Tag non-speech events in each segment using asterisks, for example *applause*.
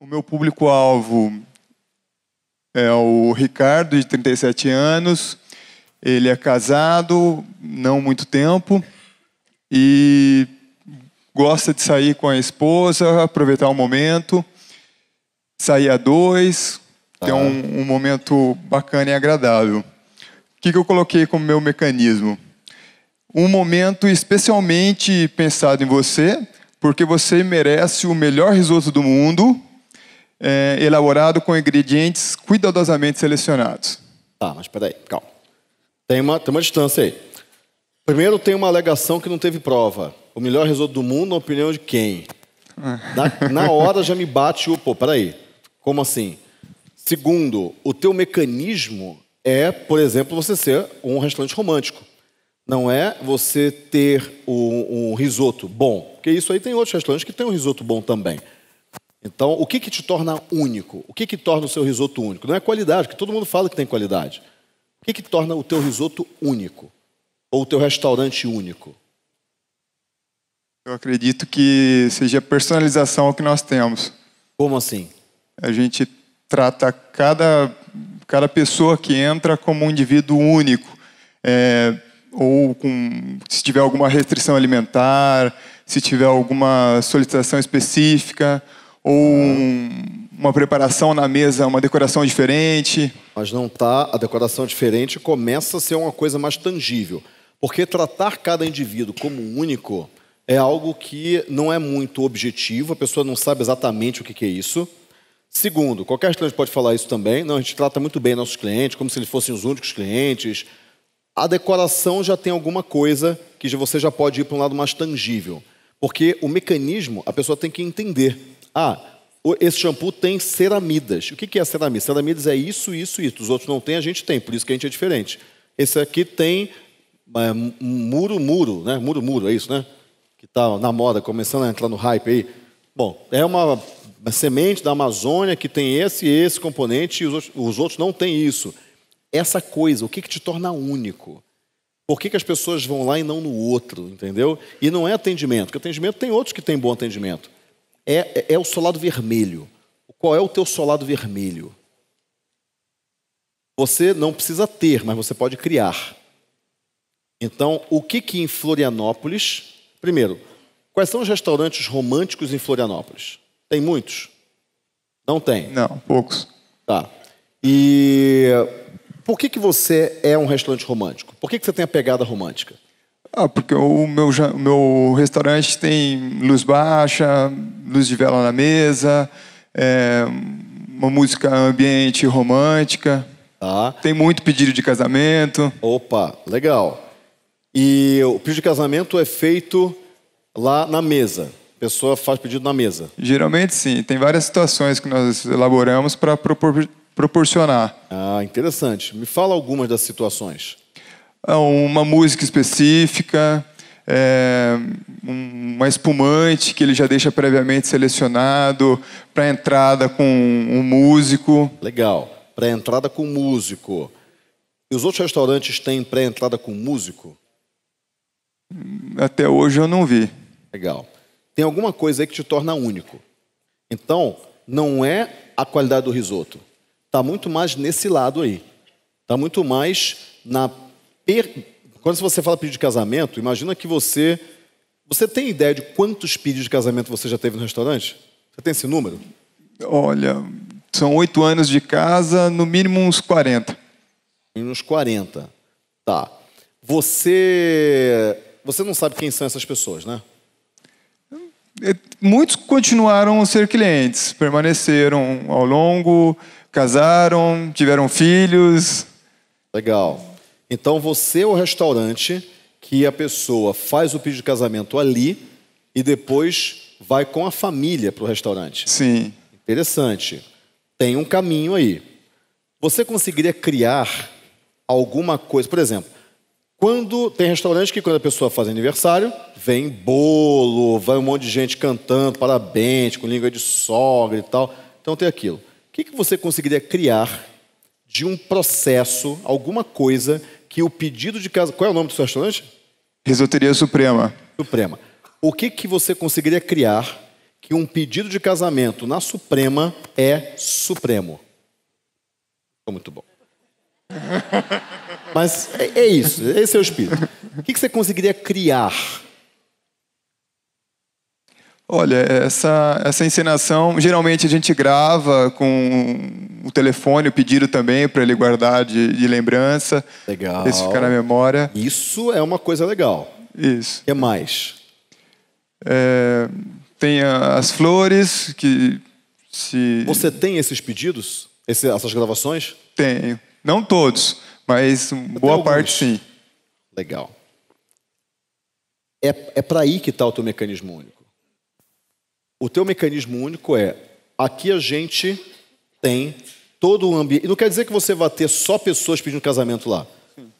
O meu público-alvo é o Ricardo, de 37 anos. Ele é casado, não muito tempo, e gosta de sair com a esposa, aproveitar o momento, sair a dois, ah. ter um, um, momento bacana e agradável. O que, que eu coloquei como meu mecanismo? Um momento especialmente pensado em você, porque você merece o melhor risoto do mundo é, elaborado com ingredientes cuidadosamente selecionados. Tá, mas peraí, calma. Tem uma, tem uma distância aí. Primeiro tem uma alegação que não teve prova. O melhor risoto do mundo, na opinião de quem? Na, na hora já me bate o, pô, peraí, como assim? Segundo, o teu mecanismo é, por exemplo, você ser um restaurante romântico. Não é você ter um, um risoto bom. Porque isso aí tem outros restaurantes que tem um risoto bom também. Então, o que, que te torna único? O que, que torna o seu risoto único? Não é qualidade, que todo mundo fala que tem qualidade. O que, que torna o teu risoto único? Ou o teu restaurante único? Eu acredito que seja a personalização que nós temos. Como assim? A gente trata cada, cada pessoa que entra como um indivíduo único. É, ou com, se tiver alguma restrição alimentar, se tiver alguma solicitação específica, ou um, uma preparação na mesa, uma decoração diferente. Mas não tá, a decoração diferente começa a ser uma coisa mais tangível, porque tratar cada indivíduo como único é algo que não é muito objetivo, a pessoa não sabe exatamente o que, que é isso. Segundo, qualquer cliente pode falar isso também, não, a gente trata muito bem nossos clientes, como se eles fossem os únicos clientes. A decoração já tem alguma coisa que você já pode ir para um lado mais tangível, porque o mecanismo a pessoa tem que entender ah, esse shampoo tem ceramidas. O que é ceramida? Ceramidas é isso, isso, isso. Os outros não têm, a gente tem, por isso que a gente é diferente. Esse aqui tem é, muro, muro, né? Muro, muro, é isso, né? Que está na moda, começando a entrar no hype aí. Bom, é uma, uma semente da Amazônia que tem esse e esse componente e os outros, os outros não têm isso. Essa coisa, o que, que te torna único? Por que, que as pessoas vão lá e não no outro, entendeu? E não é atendimento, porque atendimento tem outros que têm bom atendimento. É, é, é o solado vermelho. Qual é o teu solado vermelho? Você não precisa ter, mas você pode criar. Então, o que que em Florianópolis? Primeiro, quais são os restaurantes românticos em Florianópolis? Tem muitos? Não tem? Não, poucos. Tá. E por que que você é um restaurante romântico? Por que que você tem a pegada romântica? Ah, porque o meu, o meu restaurante tem luz baixa, luz de vela na mesa, é, uma música ambiente romântica. Tá. Tem muito pedido de casamento. Opa, legal. E o pedido de casamento é feito lá na mesa. A pessoa faz pedido na mesa. Geralmente sim. Tem várias situações que nós elaboramos para propor proporcionar. Ah, interessante. Me fala algumas das situações. É uma música específica, é, uma espumante que ele já deixa previamente selecionado para entrada com um músico. Legal. Para entrada com músico. E os outros restaurantes têm pré-entrada com músico? Até hoje eu não vi. Legal. Tem alguma coisa aí que te torna único. Então, não é a qualidade do risoto. Está muito mais nesse lado aí. Está muito mais na per... quando você fala pedido de casamento, imagina que você você tem ideia de quantos pedidos de casamento você já teve no restaurante? Você tem esse número? Olha, são oito anos de casa, no mínimo uns 40. Uns 40. Tá. Você você não sabe quem são essas pessoas, né? É, muitos continuaram a ser clientes, permaneceram ao longo, casaram, tiveram filhos. Legal. Então você é o restaurante que a pessoa faz o pedido de casamento ali e depois vai com a família para o restaurante. Sim. Interessante. Tem um caminho aí. Você conseguiria criar alguma coisa, por exemplo, quando tem restaurante que quando a pessoa faz aniversário, vem bolo, vai um monte de gente cantando, parabéns, com língua de sogra e tal. Então tem aquilo. O que, que você conseguiria criar de um processo, alguma coisa que o pedido de casamento. Qual é o nome do seu restaurante? Risoteria Suprema. Suprema. O que, que você conseguiria criar que um pedido de casamento na Suprema é supremo? Ficou muito bom. Mas é, é isso, esse é o espírito. O que, que você conseguiria criar Olha, essa, essa encenação, geralmente a gente grava com o telefone, o pedido também, para ele guardar de, de, lembrança. Legal. Isso ficar na memória. Isso é uma coisa legal. Isso. O que mais? É, tem as flores que se... Você tem esses pedidos? Esse, essas gravações? Tenho. Não todos, mas boa parte sim. Legal. É, é para aí que está o teu mecanismo único o teu mecanismo único é aqui a gente tem todo o ambiente. E não quer dizer que você vai ter só pessoas pedindo casamento lá.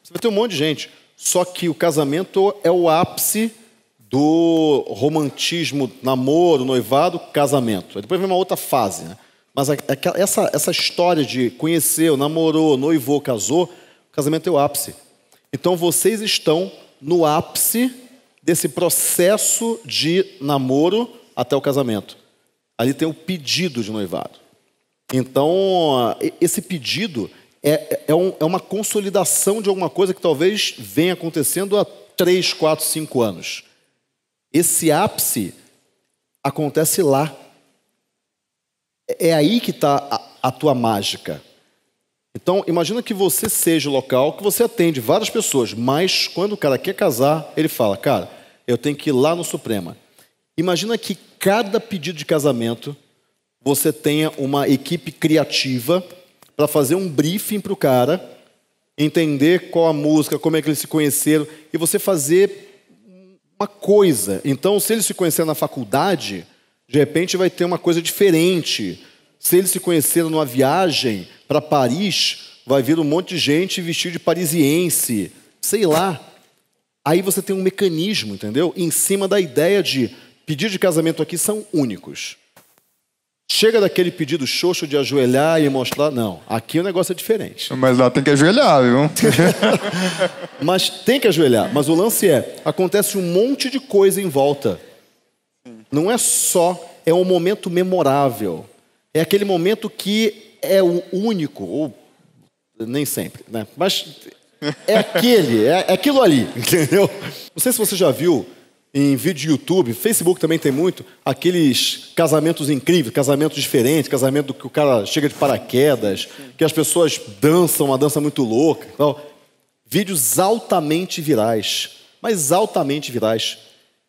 Você vai ter um monte de gente. Só que o casamento é o ápice do romantismo, namoro, noivado, casamento. Depois vem uma outra fase, né? Mas essa, essa história de conheceu, namorou, noivou, casou, o casamento é o ápice. Então vocês estão no ápice desse processo de namoro, até o casamento. Ali tem o pedido de noivado. Então, esse pedido é, é, um, é uma consolidação de alguma coisa que talvez venha acontecendo há 3, 4, 5 anos. Esse ápice acontece lá. É, é aí que está a, a tua mágica. Então, imagina que você seja o local que você atende várias pessoas, mas quando o cara quer casar, ele fala: Cara, eu tenho que ir lá no Suprema. Imagina que cada pedido de casamento você tenha uma equipe criativa para fazer um briefing para o cara, entender qual a música, como é que eles se conheceram, e você fazer uma coisa. Então, se eles se conheceram na faculdade, de repente vai ter uma coisa diferente. Se eles se conheceram numa viagem para Paris, vai vir um monte de gente vestido de parisiense, sei lá. Aí você tem um mecanismo, entendeu? Em cima da ideia de pedidos de casamento aqui são únicos. Chega daquele pedido xoxo de ajoelhar e mostrar. Não, aqui o negócio é diferente. Mas lá tem que ajoelhar, viu? *laughs* mas tem que ajoelhar. Mas o lance é: acontece um monte de coisa em volta. Não é só, é um momento memorável. É aquele momento que é o único, ou nem sempre, né? Mas é aquele, é, é aquilo ali, *laughs* entendeu? Não sei se você já viu em vídeo de YouTube, Facebook também tem muito, aqueles casamentos incríveis, casamentos diferentes, casamento que o cara chega de paraquedas, que as pessoas dançam uma dança muito louca. Então, vídeos altamente virais, mas altamente virais.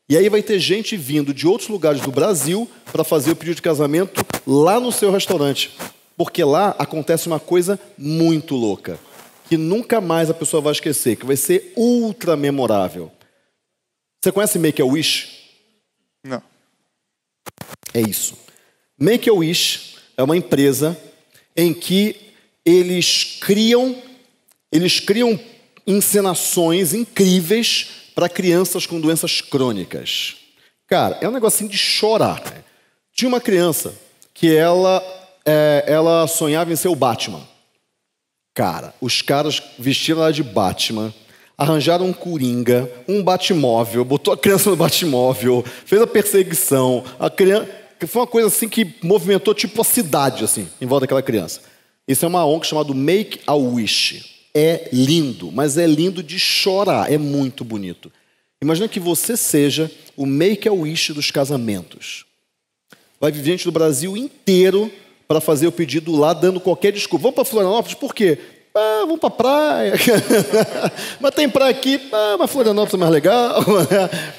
E aí vai ter gente vindo de outros lugares do Brasil para fazer o pedido de casamento lá no seu restaurante. Porque lá acontece uma coisa muito louca, que nunca mais a pessoa vai esquecer, que vai ser ultra memorável. Você conhece Make a Wish? Não. É isso. Make a Wish é uma empresa em que eles criam, eles criam encenações incríveis para crianças com doenças crônicas. Cara, é um negocinho de chorar. Né? Tinha uma criança que ela, é, ela sonhava em ser o Batman. Cara, os caras vestiram ela de Batman arranjaram um coringa, um batmóvel, botou a criança no batmóvel, fez a perseguição, a criança. Foi uma coisa assim que movimentou tipo a cidade, assim, em volta daquela criança. Isso é uma ONG chamada Make a Wish. É lindo, mas é lindo de chorar, é muito bonito. Imagina que você seja o Make a Wish dos casamentos. Vai vir gente do Brasil inteiro para fazer o pedido lá, dando qualquer desculpa. Vamos para Florianópolis, por quê? ah, vamos para praia. *laughs* mas tem praia aqui, ah, mas Florianópolis é mais legal. *laughs* Né?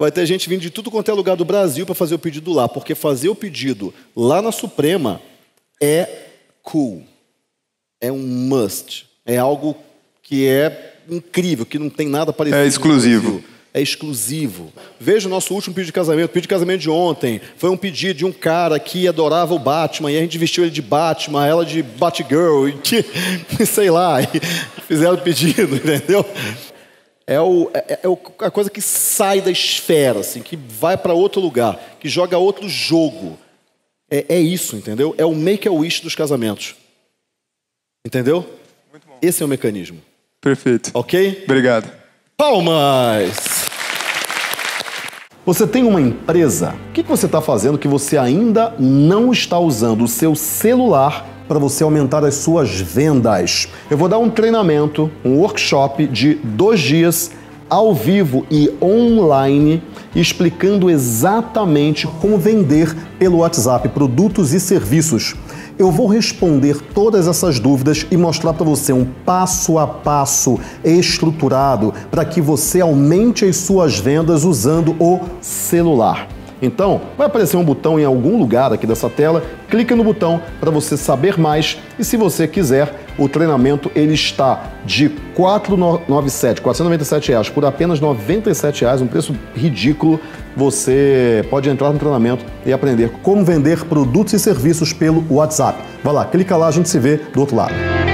Vai ter gente vindo de tudo quanto é lugar do Brasil para fazer o pedido lá, porque fazer o pedido lá na Suprema é cool, é um must, é algo que é incrível, que não tem nada parecido. É exclusivo é exclusivo. Veja o nosso último pedido de casamento. O pedido de casamento de ontem foi um pedido de um cara que adorava o Batman, e a gente vestiu ele de Batman, ela de Batgirl, e *laughs* sei lá, e fizeram o pedido, *laughs* entendeu? É, o, é, é, é a coisa que sai da esfera, assim, que vai para outro lugar, que joga outro jogo. É, é isso, entendeu? É o make-a-wish dos casamentos. Entendeu? Esse é o mecanismo. Perfeito. Ok? Obrigado. Palmas! Você tem uma empresa? O que você está fazendo que você ainda não está usando o seu celular para você aumentar as suas vendas? Eu vou dar um treinamento, um workshop de dois dias ao vivo e online, explicando exatamente como vender pelo WhatsApp produtos e serviços eu vou responder todas essas dúvidas e mostrar para você um passo a passo estruturado para que você aumente as suas vendas usando o celular. Então, vai aparecer um botão em algum lugar aqui dessa tela, clica no botão para você saber mais e se você quiser, o treinamento ele está de 497, 497 reais por apenas 97 reais, um preço ridículo. Você pode entrar no treinamento e aprender como vender produtos e serviços pelo WhatsApp. Vai lá, clica lá, a gente se vê do outro lado.